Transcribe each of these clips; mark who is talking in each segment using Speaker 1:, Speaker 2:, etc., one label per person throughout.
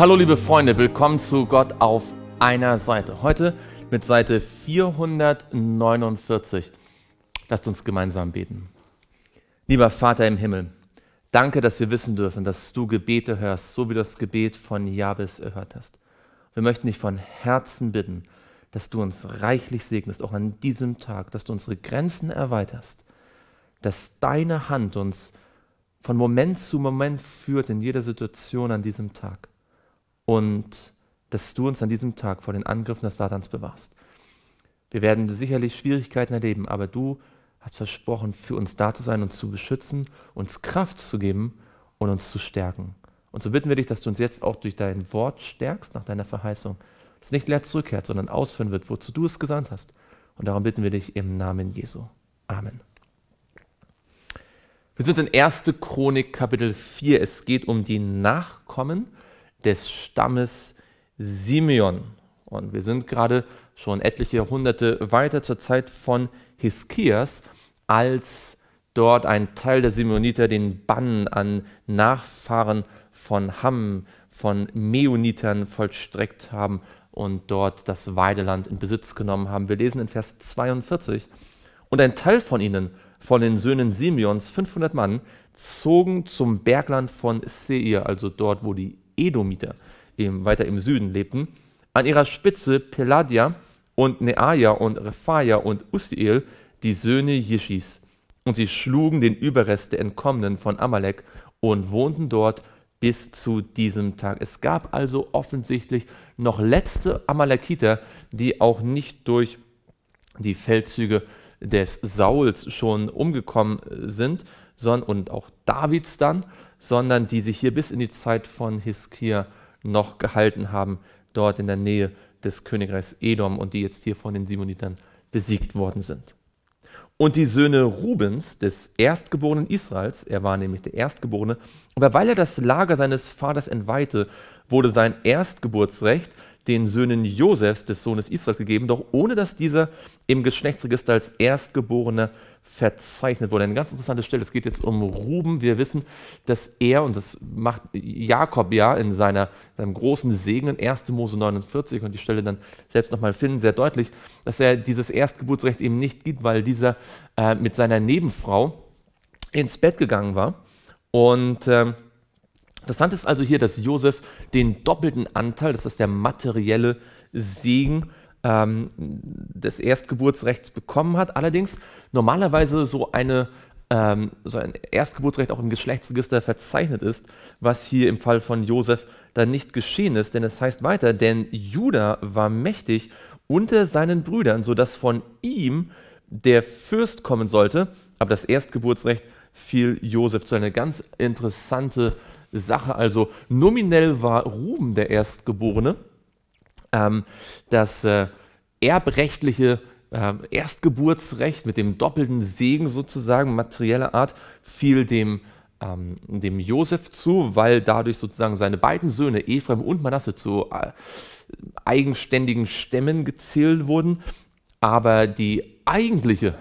Speaker 1: Hallo liebe Freunde, willkommen zu Gott auf einer Seite. Heute mit Seite 449. Lasst uns gemeinsam beten. Lieber Vater im Himmel, danke, dass wir wissen dürfen, dass du Gebete hörst, so wie du das Gebet von Jabes erhört hast. Wir möchten dich von Herzen bitten, dass du uns reichlich segnest, auch an diesem Tag, dass du unsere Grenzen erweiterst, dass deine Hand uns von Moment zu Moment führt in jeder Situation an diesem Tag und dass du uns an diesem Tag vor den Angriffen des Satans bewahrst. Wir werden sicherlich Schwierigkeiten erleben, aber du hast versprochen, für uns da zu sein, uns zu beschützen, uns Kraft zu geben und uns zu stärken. Und so bitten wir dich, dass du uns jetzt auch durch dein Wort stärkst, nach deiner Verheißung, dass nicht leer zurückkehrt, sondern ausführen wird, wozu du es gesandt hast. Und darum bitten wir dich im Namen Jesu. Amen. Wir sind in 1. Chronik Kapitel 4. Es geht um die Nachkommen des Stammes Simeon. Und wir sind gerade schon etliche Jahrhunderte weiter zur Zeit von Hiskias, als dort ein Teil der Simeoniter den Bann an Nachfahren von Ham, von Meonitern vollstreckt haben und dort das Weideland in Besitz genommen haben. Wir lesen in Vers 42, und ein Teil von ihnen, von den Söhnen Simeons, 500 Mann, zogen zum Bergland von Seir, also dort, wo die Edomiter, eben weiter im Süden lebten. An ihrer Spitze Peladia und Neaja und Rephaia und Ustiel, die Söhne Jischis. Und sie schlugen den Überrest der Entkommenen von Amalek und wohnten dort bis zu diesem Tag. Es gab also offensichtlich noch letzte Amalekiter, die auch nicht durch die Feldzüge des Sauls schon umgekommen sind, sondern und auch Davids dann, sondern die sich hier bis in die Zeit von Hiskia noch gehalten haben, dort in der Nähe des Königreichs Edom und die jetzt hier von den Simonitern besiegt worden sind. Und die Söhne Rubens, des Erstgeborenen Israels, er war nämlich der Erstgeborene, aber weil er das Lager seines Vaters entweihte, wurde sein Erstgeburtsrecht den Söhnen Josefs, des Sohnes Israels, gegeben, doch ohne dass dieser im Geschlechtsregister als Erstgeborener verzeichnet wurde. Eine ganz interessante Stelle. Es geht jetzt um Ruben. Wir wissen, dass er, und das macht Jakob ja in seiner, seinem großen Segen, 1. Mose 49, und die Stelle dann selbst nochmal finden, sehr deutlich, dass er dieses Erstgeburtsrecht eben nicht gibt, weil dieser äh, mit seiner Nebenfrau ins Bett gegangen war und. Äh, Interessant ist also hier, dass Josef den doppelten Anteil, das ist der materielle Segen ähm, des Erstgeburtsrechts bekommen hat. Allerdings normalerweise so, eine, ähm, so ein Erstgeburtsrecht auch im Geschlechtsregister verzeichnet ist, was hier im Fall von Josef dann nicht geschehen ist. Denn es heißt weiter, denn Judah war mächtig unter seinen Brüdern, sodass von ihm der Fürst kommen sollte. Aber das Erstgeburtsrecht fiel Josef zu einer ganz interessante Sache. Also nominell war Ruben der Erstgeborene. Ähm, das äh, erbrechtliche äh, Erstgeburtsrecht mit dem doppelten Segen sozusagen materieller Art fiel dem ähm, dem Josef zu, weil dadurch sozusagen seine beiden Söhne Ephraim und Manasse zu äh, eigenständigen Stämmen gezählt wurden. Aber die eigentliche,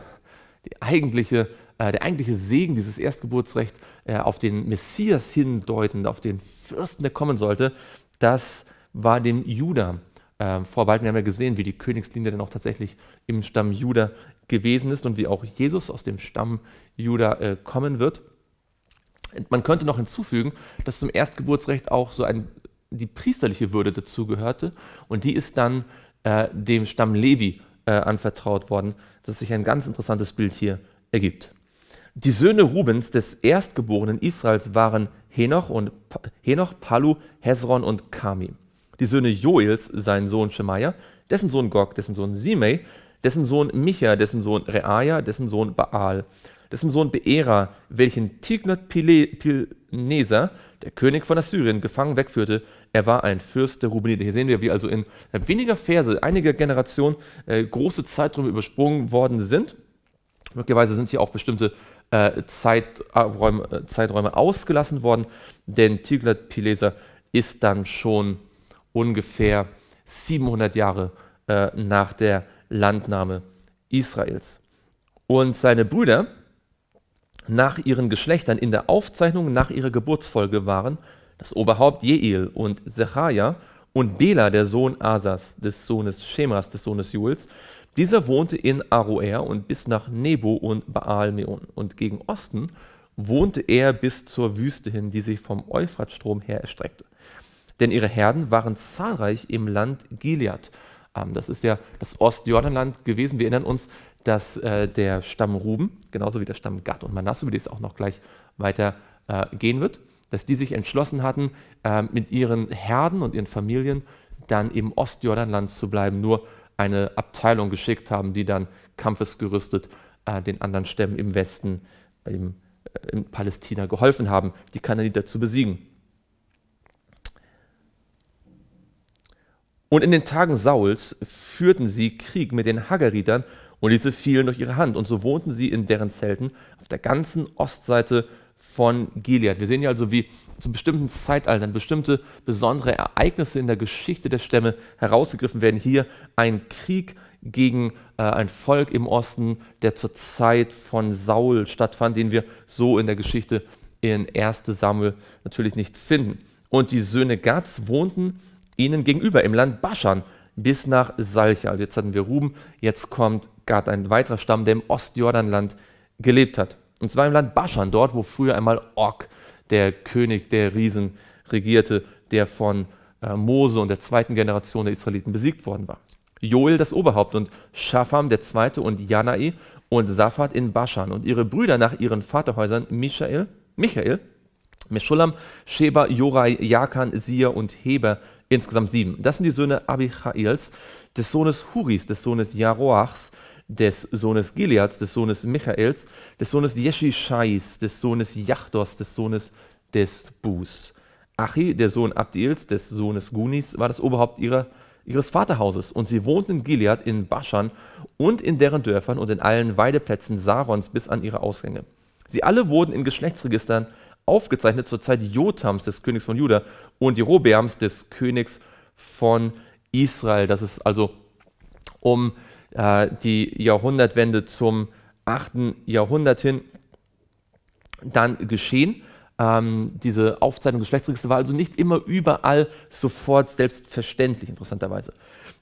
Speaker 1: die eigentliche, äh, der eigentliche Segen dieses Erstgeburtsrechts äh, auf den Messias hindeutend, auf den Fürsten, der kommen sollte, das war dem Juda äh, vorbehalten. Wir haben ja gesehen, wie die Königslinie dann auch tatsächlich im Stamm Juda gewesen ist und wie auch Jesus aus dem Stamm Juda äh, kommen wird. Man könnte noch hinzufügen, dass zum Erstgeburtsrecht auch so ein, die priesterliche Würde dazugehörte und die ist dann äh, dem Stamm Levi äh, anvertraut worden, dass sich ein ganz interessantes Bild hier ergibt. Die Söhne Rubens des erstgeborenen Israels waren Henoch, und, Henoch Palu, Hezron und Kami. Die Söhne Joels, sein Sohn Schemaiah, dessen Sohn Gog, dessen Sohn Simei, dessen Sohn Micha, dessen Sohn Reaia, dessen Sohn Baal, dessen Sohn Beera, welchen Tignath-Pileser, der König von Assyrien, gefangen wegführte. Er war ein Fürst der Rubeniter. Hier sehen wir, wie also in äh, weniger Verse, einiger Generationen, äh, große Zeiträume übersprungen worden sind. Möglicherweise sind hier auch bestimmte äh, Zeiträume, äh, äh, Zeiträume ausgelassen worden, denn tiglath pileser ist dann schon ungefähr 700 Jahre äh, nach der Landnahme Israels. Und seine Brüder nach ihren Geschlechtern in der Aufzeichnung nach ihrer Geburtsfolge waren das Oberhaupt Jeel und Zechariah und Bela, der Sohn Asas, des Sohnes Schemas, des Sohnes Jules, dieser wohnte in Aroer und bis nach Nebo und Baal-Meon. Und gegen Osten wohnte er bis zur Wüste hin, die sich vom Euphratstrom her erstreckte. Denn ihre Herden waren zahlreich im Land Gilead. Ähm, das ist ja das Ostjordanland gewesen. Wir erinnern uns, dass äh, der Stamm Ruben, genauso wie der Stamm Gad und Manasse, über die es auch noch gleich weiter äh, gehen wird, dass die sich entschlossen hatten, äh, mit ihren Herden und ihren Familien dann im Ostjordanland zu bleiben. Nur eine Abteilung geschickt haben, die dann kampfesgerüstet äh, den anderen Stämmen im Westen, äh, im, äh, in Palästina geholfen haben, die Kananiter zu besiegen. Und in den Tagen Sauls führten sie Krieg mit den Hagaritern und diese fielen durch ihre Hand. Und so wohnten sie in deren Zelten auf der ganzen Ostseite von Gilead. Wir sehen hier also, wie zu bestimmten Zeitaltern bestimmte besondere Ereignisse in der Geschichte der Stämme herausgegriffen werden. Hier ein Krieg gegen äh, ein Volk im Osten, der zur Zeit von Saul stattfand, den wir so in der Geschichte in 1. Samuel natürlich nicht finden. Und die Söhne Gads wohnten ihnen gegenüber im Land Baschan bis nach Salcha. Also jetzt hatten wir Ruben, jetzt kommt Gad, ein weiterer Stamm, der im Ostjordanland gelebt hat. Und zwar im Land Baschan, dort, wo früher einmal Og, der König der Riesen, regierte, der von äh, Mose und der zweiten Generation der Israeliten besiegt worden war. Joel das Oberhaupt und Schafam der Zweite und Janai und Safat in Baschan und ihre Brüder nach ihren Vaterhäusern Michael, Michael, Meschulam, Sheba, Jorai, Jakan, Sia und Heber, insgesamt sieben. Das sind die Söhne Abichails, des Sohnes Huris, des Sohnes Jaroachs, des Sohnes Gileads, des Sohnes Michaels, des Sohnes Jeshishais, des Sohnes Jachdos, des Sohnes des Bus. Achi, der Sohn Abdiels, des Sohnes Gunis, war das Oberhaupt ihrer, ihres Vaterhauses. Und sie wohnten in Gilead, in Baschan und in deren Dörfern und in allen Weideplätzen Sarons bis an ihre Ausgänge. Sie alle wurden in Geschlechtsregistern aufgezeichnet zur Zeit Jotams, des Königs von Juda, und Jerobeams, des Königs von Israel. Das ist also um äh, die Jahrhundertwende zum 8. Jahrhundert hin dann geschehen. Ähm, diese Aufzeichnung Geschlechtsregister war also nicht immer überall sofort selbstverständlich, interessanterweise.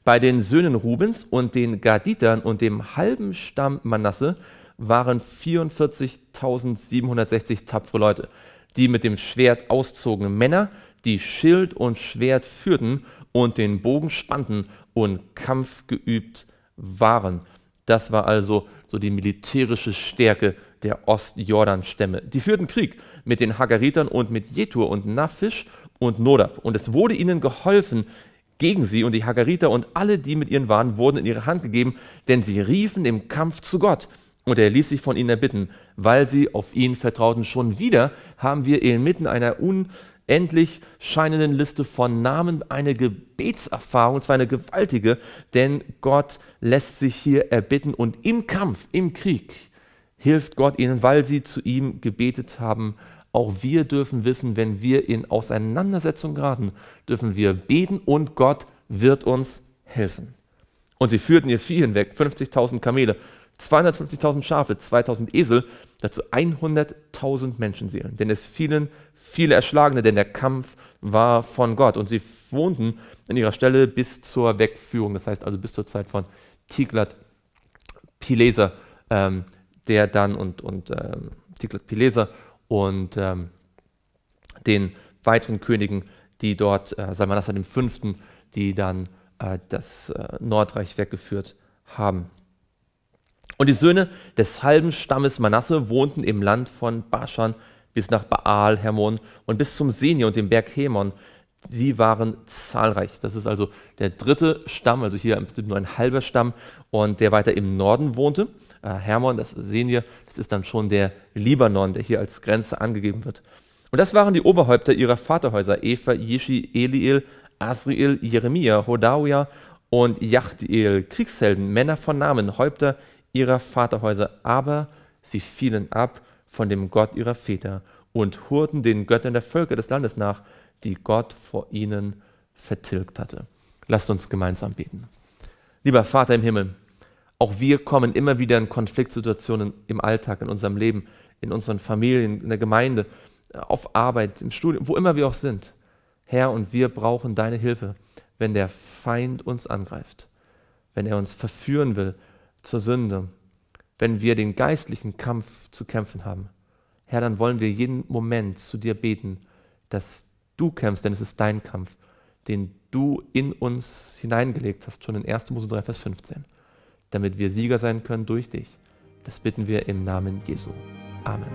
Speaker 1: Bei den Söhnen Rubens und den Gaditern und dem halben Stamm Manasse waren 44.760 tapfere Leute, die mit dem Schwert auszogen Männer, die Schild und Schwert führten und den Bogen spannten und Kampf geübt haben waren. Das war also so die militärische Stärke der Ostjordan-Stämme. Die führten Krieg mit den Hagaritern und mit Jetur und Nafish und Nodab. Und es wurde ihnen geholfen gegen sie und die Hagariter und alle, die mit ihnen waren, wurden in ihre Hand gegeben, denn sie riefen im Kampf zu Gott. Und er ließ sich von ihnen erbitten, weil sie auf ihn vertrauten. Schon wieder haben wir inmitten einer un endlich scheinen scheinenden Liste von Namen eine Gebetserfahrung, und zwar eine gewaltige, denn Gott lässt sich hier erbitten und im Kampf, im Krieg hilft Gott ihnen, weil sie zu ihm gebetet haben. Auch wir dürfen wissen, wenn wir in Auseinandersetzung geraten, dürfen wir beten und Gott wird uns helfen. Und sie führten ihr Vieh hinweg, 50.000 Kamele, 250.000 Schafe, 2.000 Esel, dazu 100.000 Menschenseelen. Denn es fielen viele Erschlagene, denn der Kampf war von Gott. Und sie wohnten an ihrer Stelle bis zur Wegführung, das heißt also bis zur Zeit von Tiglat Pileser, ähm, der dann und, und ähm, Tiglat Pileser und ähm, den weiteren Königen, die dort, äh, Salmanasser V., die dann äh, das äh, Nordreich weggeführt haben. Und die Söhne des halben Stammes Manasse wohnten im Land von Baschan bis nach Baal, Hermon und bis zum Senir und dem Berg Hemon. Sie waren zahlreich. Das ist also der dritte Stamm, also hier nur ein halber Stamm, und der weiter im Norden wohnte. Äh, Hermon, das sehen wir, das ist dann schon der Libanon, der hier als Grenze angegeben wird. Und das waren die Oberhäupter ihrer Vaterhäuser, Eva, Jeschi, Eliel, Asriel, Jeremia, Hodawia und Yachtiel, Kriegshelden, Männer von Namen, Häupter ihrer Vaterhäuser, aber sie fielen ab von dem Gott ihrer Väter und hurten den Göttern der Völker des Landes nach, die Gott vor ihnen vertilgt hatte. Lasst uns gemeinsam beten. Lieber Vater im Himmel, auch wir kommen immer wieder in Konfliktsituationen im Alltag, in unserem Leben, in unseren Familien, in der Gemeinde, auf Arbeit, im Studium, wo immer wir auch sind. Herr, und wir brauchen deine Hilfe, wenn der Feind uns angreift, wenn er uns verführen will, zur Sünde, wenn wir den geistlichen Kampf zu kämpfen haben. Herr, dann wollen wir jeden Moment zu dir beten, dass du kämpfst, denn es ist dein Kampf, den du in uns hineingelegt hast, schon in 1. Mose 3, Vers 15, damit wir Sieger sein können durch dich. Das bitten wir im Namen Jesu. Amen.